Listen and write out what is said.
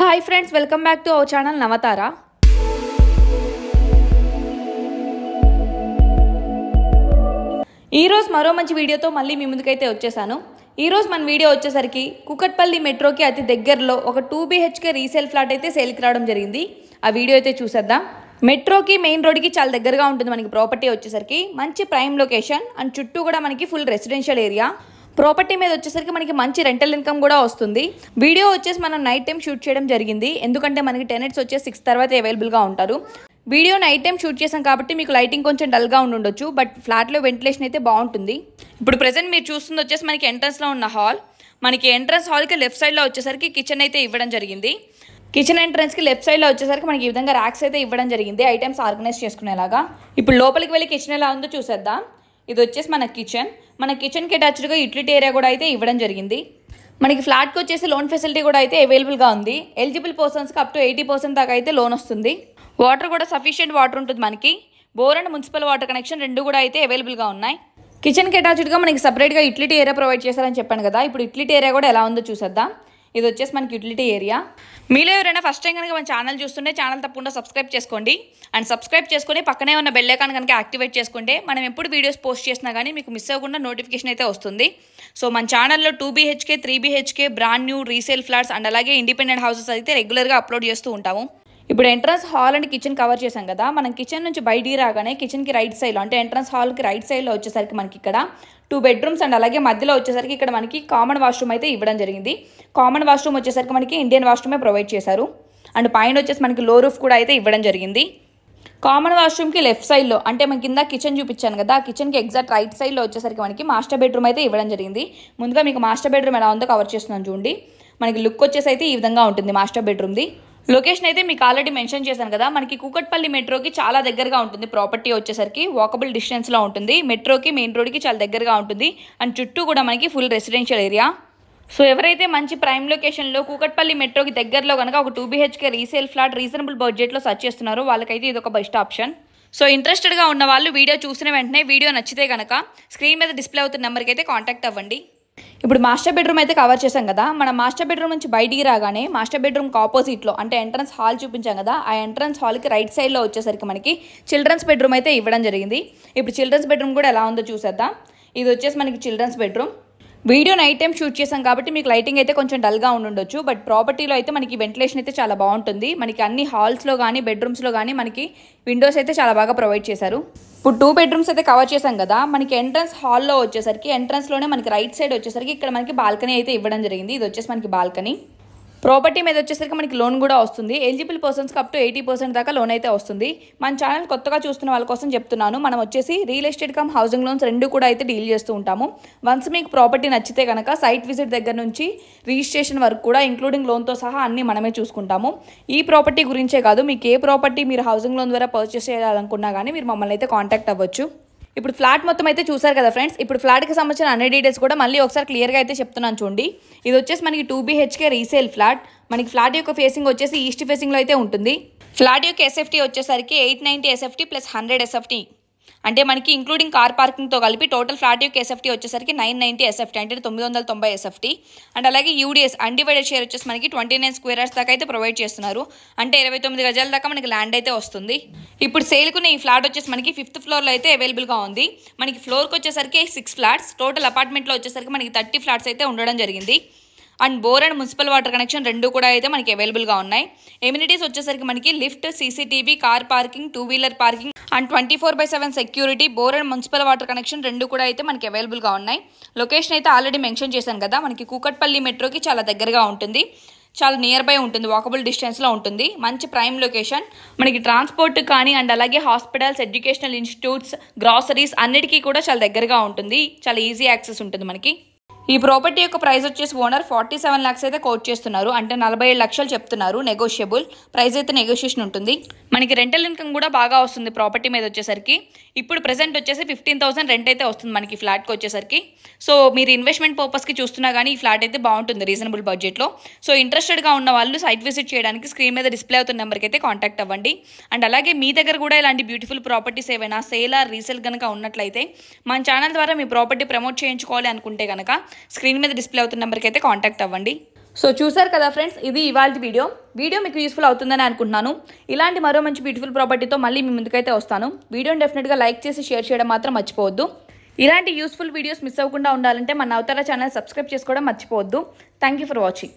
hi friends welcome back to our channel Navatara ఈరోజు మరో మంచి వీడియోతో మళ్ళీ మీ ముందుకైతే వచ్చేసాను ఈరోజు మన వీడియో వచ్చేసరికి కుకట్పల్లి మెట్రోకి అతి దగ్గరలో ఒక టూ బీహెచ్కే రీసేల్ ఫ్లాట్ అయితే సేల్కి రావడం జరిగింది ఆ వీడియో అయితే చూసేద్దాం మెట్రోకి మెయిన్ రోడ్కి చాలా దగ్గరగా ఉంటుంది మనకి ప్రాపర్టీ వచ్చేసరికి మంచి ప్రైమ్ లొకేషన్ అండ్ చుట్టూ కూడా మనకి ఫుల్ రెసిడెన్షియల్ ఏరియా ప్రాపర్టీ మీద వచ్చేసరికి మనకి మంచి రెంటల్ ఇన్కమ్ కూడా వస్తుంది వీడియో వచ్చేసి మనం నైట్ టైం షూట్ చేయడం జరిగింది ఎందుకంటే మనకి టెనెట్స్ వచ్చేసి సిక్స్ తర్వాత అవైలబుల్గా ఉంటారు వీడియో నైట్ టైం షూట్ చేసాం కాబట్టి మీకు లైటింగ్ కొంచెం డల్గా ఉండొచ్చు బట్ ఫ్లాట్లో వెంటిలేషన్ అయితే బాగుంటుంది ఇప్పుడు ప్రజెంట్ మీరు చూస్తుంది వచ్చేసి మనకి ఎంట్రన్స్లో ఉన్న హాల్ మనకి ఎంట్రన్స్ హాల్కి లెఫ్ట్ సైడ్లో వచ్చేసరికి కిచెన్ అయితే ఇవ్వడం జరిగింది కిచెన్ ఎంట్రన్స్కి లెఫ్ట్ సైడ్లో వచ్చేసరికి మనకి ఈ విధంగా ర్యాక్స్ అయితే ఇవ్వడం జరిగింది ఐటమ్స్ ఆర్గనైజ్ చేసుకునేలాగా ఇప్పుడు లోపలికి వెళ్ళి కిచెన్ ఎలా ఉందో చూసేద్దాం ఇది వచ్చేసి మన కిచెన్ మన కిచెన్కి అటాచ్డ్గా యూటిలిటీ ఏరియా కూడా అయితే ఇవ్వడం జరిగింది మనకి ఫ్లాట్కి వచ్చేసి లోన్ ఫెసిలిటీ కూడా అయితే అవైలబుల్గా ఉంది ఎలిజిబుల్ పర్సన్స్కి అప్ టు ఎయిటీ పర్సెంట్ దాకా అయితే లోన్ వస్తుంది వాటర్ కూడా సఫిషియెంట్ వాటర్ ఉంటుంది మనకి bore and municipal water connection రెండు కూడా అయితే అవైలబుల్గా ఉన్నాయి కిచెన్కి అటాచ్డ్గా మనకి సపరేట్గా యూటిలిటీ ఏరియా ప్రొవైడ్ చేశారని చెప్పాను కదా ఇప్పుడు యూటిలిటీ ఏరియా కూడా ఎలా ఉందో చూసేద్దాం ఇది వచ్చేసి మనకి యూటిలిటీ ఏరియా మీలో ఎవరైనా ఫస్ట్ టైం కనుక మన ఛానల్ చూస్తుంటే ఛానల్ తప్పకుండా సబ్స్క్రైబ్ చేసుకోండి అండ్ సబ్స్క్రైబ్ చేసుకుని పక్కనే ఉన్న బెల్లైకాన్ కనుక యాక్టివేట్ చేసుకుంటే మనం ఎప్పుడు వీడియోస్ పోస్ట్ చేసినా కానీ మీకు మిస్ అవ్వకుండా నోటిఫికేషన్ అయితే వస్తుంది సో మన ఛానల్లో two BHK three BHK brand new resale flats and అలాగే ఇండిపెండెంట్ హౌసెస్ అయితే రెగ్యులర్గా అప్లోడ్ చేస్తూ ఉంటాము ఇప్పుడు entrance hall and kitchen cover చేసాం కదా మనం కిచెన్ నుంచి బయటికి రాగానే కిచెన్కి రైట్ సైడ్లో అంటే ఎంట్రన్స్ హాల్కి రైట్ సైడ్లో వచ్చేసరికి మనకి ఇక్కడ టూ బెడ్రూమ్స్ అండ్ అలాగే మధ్యలో వచ్చేసరికి ఇక్కడ మనకి కామన్ వాష్రూమ్ అయితే ఇవ్వడం జరిగింది కామన్ వాష్రూమ్ వచ్చేసరికి మనకి ఇండియన్ వాష్రూమే ప్రొవైడ్ చేశారు అండ్ పైన వచ్చేసి మనకి లో రూఫ్ కూడా అయితే ఇవ్వడం జరిగింది కామన్ వాష్రూమ్కి లెఫ్ట్ సైడ్లో అంటే మన కింద కిచెన్ చూపించాను కదా ఆ కిచెన్కి ఎగ్జాక్ట్ రైట్ సైడ్లో వచ్చేసరికి మనకి మాస్టర్ బెడ్రూమ్ అయితే ఇవ్వడం జరిగింది ముందుగా మీకు మాస్టర్ బెడ్రూమ్ ఎలా ఉందో కవర్ చేస్తున్నాను చూడండి మనకి లుక్ వచ్చేసి అయితే ఈ విధంగా ఉంటుంది మాస్టర్ బెడ్రూమ్ది లొకేషన్ అయితే మీకు ఆల్రెడీ మెన్షన్ చేశాను కదా మనకి కూకట్పల్లి మెట్రోకి చాలా దగ్గరగా ఉంటుంది ప్రాపర్టీ వచ్చేసరికి వాకబుల్ డిస్టెన్స్లో ఉంటుంది మెట్రోకి మెయిన్ రోడ్కి చాలా దగ్గరగా ఉంటుంది అండ్ చుట్టూ కూడా మనకి ఫుల్ రెసిడెన్షియల్ ఏరియా సో ఎవరైతే మంచి ప్రైమ్ లొకేషన్లో కూకట్పల్లి మెట్రోకి దగ్గరలో కనుక ఒక two BHK resale flat reasonable బడ్జెట్లో సర్చ్ చేస్తున్నారో వాళ్ళకైతే ఇది ఒక బెస్ట్ ఆప్షన్ సో ఇంట్రెస్టెడ్గా ఉన్న వాళ్ళు వీడియో చూసిన వెంటనే వీడియో నచ్చితే కనుక స్క్రీన్ మీద డిస్ప్లే అవుతున్న నెంబర్కి అయితే కాంటాక్ట్ అవ్వండి ఇప్పుడు మాస్టర్ బెడ్రూమ్ అయితే కవర్ చేశాం కదా మన మాస్టర్ బెడ్రూమ్ నుంచి బయటికి రాగానే మాస్టర్ బెడ్రూమ్కి ఆపోజిట్లో అంటే ఎంట్రన్స్ హాల్ చూపించాం కదా ఆ ఎంట్రన్స్ హాల్కి రైట్ సైడ్లో వచ్చేసరికి మనకి చిల్డ్రన్స్ బెడ్రూమ్ అయితే ఇవ్వడం జరిగింది ఇప్పుడు చిల్డ్రన్స్ బెడ్రూమ్ కూడా ఎలా ఉందో చూసేద్దాం ఇది వచ్చేసి మనకి children's bedroom video night time shoot చేసాం కాబట్టి మీకు లైటింగ్ అయితే కొంచెం డల్గా ఉండొచ్చు బట్ ప్రాపర్టీలో అయితే మనకి వెంటిలేషన్ అయితే చాలా బాగుంటుంది మనకి అన్ని హాల్స్లో కానీ బెడ్రూమ్స్లో కానీ మనకి విండోస్ అయితే చాలా బాగా ప్రొవైడ్ చేశారు ఇప్పుడు టూ బెడ్రూమ్స్ అయితే కవర్ చేసాం కదా మనకి ఎంట్రన్స్ హాల్లో వచ్చేసరికి ఎంట్రన్స్లోనే మనకి రైట్ సైడ్ వచ్చేసరికి ఇక్కడ మనకి బాల్కనీ అయితే ఇవ్వడం జరిగింది ఇది వచ్చేసి మనకి బాల్కనీ ప్రాపర్టీ మీద వచ్చేసరికి మనకి లోన్ కూడా వస్తుంది ఎలిజిబుల్ పర్సన్స్కి అప్ టు ఎయిటీ పర్సెంట్ దాకా లోన్ అయితే వస్తుంది మన ఛానల్ కొత్తగా చూస్తున్న వాళ్ళ కోసం చెప్తున్నాను మనం వచ్చేసి real estate come housing loans రెండు కూడా అయితే డీల్ చేస్తూ ఉంటాము వన్స్ మీకు ప్రాపర్టీ నచ్చితే కనుక సైట్ విజిట్ దగ్గర నుంచి రిజిస్ట్రేషన్ వరకు కూడా ఇంక్లూడింగ్ లోన్తో సహా అన్ని మనమే చూసుకుంటాము ఈ ప్రాపర్టీ గురించే కాదు మీకు ఏ ప్రాపర్టీ మీరు హౌసింగ్ లోన్ ద్వారా పర్చేస్ చేయాలనుకున్నా కానీ మీరు మమ్మల్ని అయితే కాంటాక్ట్ అవ్వచ్చు ఇప్పుడు ఫ్లాట్ మొత్తం అయితే చూసారు కదా ఫ్రెండ్స్ ఇప్పుడు ఫ్లాట్కి సంబంధించిన అన్ని డీటెయిల్స్ కూడా మళ్ళీ ఒకసారి క్లియర్గా అయితే చెప్తున్నాను చూడండి ఇది వచ్చేసి మనకి టూ బీహెచ్కే రీసేల్ ఫ్లాట్ మనకి ఫ్లాట్ యొక్క ఫేసింగ్ వచ్చేసి ఈస్ట్ ఫేసింగ్లో అయితే ఉంటుంది ఫ్లాట్ యొక్క ఎస్ఎఫ్టీ వచ్చేసరికి eight ninety SFT plus hundred SFT అంటే మనకి ఇంక్లూడింగ్ కార్ పార్కింగ్తో కలిపి టోటల్ ఫ్లాట్ యొక్క ఎస్ఎఫ్టీ వచ్చేసరికి నైన్ నైన్టీ ఎస్ఎఫ్టీ అంటే తొమ్మిది వందల తొంభై ఎస్ఎఫ్టీ అండ్ అలాగే యూడిఎస్ అన్డివైడెడ్ షేర్ వచ్చేసి మనకి ట్వంటీ నైన్ స్క్వేర్ దాకా అయితే ప్రొవైడ్ చేస్తున్నారు అంటే ఇరవై తొమ్మిది గజాల దాకా మనకి ల్యాండ్ అయితే వస్తుంది ఇప్పుడు సేల్కున్న ఈ ఫ్లాట్ వచ్చేసి మనకి ఫిఫ్త్ ఫ్లోర్లో అయితే అవైలబుల్గా ఉంది మనకి ఫ్లోర్కి వచ్చేసరికి సిక్స్ ఫ్లాట్స్ టోటల్ అపార్ట్మెంట్లో వచ్చేసరికి మనకి థర్టీ ఫ్లాట్స్ అయితే ఉండడం జరిగింది and bore and municipal water connection రెండు కూడా అయితే మనకి అవైలబుల్గా ఉన్నాయి ఎమ్యూనిటీస్ వచ్చేసరికి మనకి lift CCTV car parking two wheeler parking and twenty four by seven security bore and municipal water connection రెండు కూడా అయితే మనకి అవైలబుల్గా ఉన్నాయి లొకేషన్ అయితే ఆల్రెడీ మెన్షన్ చేశాను కదా మనకి కూకట్పల్లి మెట్రోకి చాలా దగ్గరగా ఉంటుంది చాలా నియర్ బై ఉంటుంది వాకబుల్ డిస్టెన్స్లో ఉంటుంది మంచి ప్రైమ్ లొకేషన్ మనకి ట్రాన్స్పోర్ట్ కానీ అండ్ అలాగే హాస్పిటల్స్ ఎడ్యుకేషనల్ ఇన్స్టిట్యూట్స్ గ్రాసరీస్ అన్నిటికీ కూడా చాలా దగ్గరగా ఉంటుంది చాలా ఈజీ యాక్సెస్ ఉంటుంది మనకి ఈ ప్రాపర్టీ యొక్క ప్రైస్ వచ్చేసి ఓనర్ ఫార్టీ సెవెన్ ల్యాక్స్ అయితే కోట్ చేస్తున్నారు అంటే నలభై ఏడు లక్షలు చెప్తున్నారు నెగోషియబుల్ ప్రైస్ అయితే నెగోషియేషన్ ఉంటుంది మనకి రెంటల్ ఇన్కమ్ కూడా బాగా వస్తుంది ప్రాపర్టీ మీద వచ్చేసరికి ఇప్పుడు ప్రజెంట్ వచ్చేసి ఫిఫ్టీన్ థౌసండ్ రెంట్ అయితే వస్తుంది మనకి ఫ్లాట్కి వచ్చేసరికి సో మీరు ఇన్వెస్ట్మెంట్ పర్పస్కి చూస్తున్నా కానీ ఈ ఫ్లాట్ అయితే బాగుంటుంది రీజనబుల్ బడ్జెట్లో సో ఇంట్రెస్టెడ్గా ఉన్న వాళ్ళు సైట్ విజిట్ చేయడానికి స్క్రీన్ మీద డిస్ప్లే అవుతున్న నెంబర్కి అయితే కాంటాక్ట్ అవ్వండి అండ్ అలాగే మీ దగ్గర కూడా ఇలాంటి బ్యూటిఫుల్ ప్రాపర్టీస్ ఏవైనా సేల్ ఆర్ రీసేల్ కనుక ఉన్నట్లయితే మన ఛానల్ ద్వారా మీ ప్రాపర్టీ ప్రమోట్ చేయించుకోవాలి అనుకుంటే కనుక స్క్రీన్ మీద డిస్ప్లే అవుతున్న నెంబర్కి అయితే కాంటాక్ట్ అవ్వండి సో చూసారు కదా ఫ్రెండ్స్ ఇది ఇవాళ వీడియో వీడియో మీకు యూస్ఫుల్ అవుతుందని అనుకుంటున్నాను ఇలాంటి మరో మంచి బ్యూటిఫుల్ ప్రాపర్టీతో మళ్ళీ మీ ముందుకైతే వస్తాను వీడియోని డెఫినెట్గా లైక్ చేసి షేర్ చేయడం మాత్రం మర్చిపోవద్దు ఇలాంటి యూస్ఫుల్ వీడియోస్ మిస్ అవ్వకుండా ఉండాలంటే మన అవతార ఛానల్ సబ్స్క్రైబ్ చేసుకోవడం మర్చిపోవద్దు థ్యాంక్ ఫర్ వాచింగ్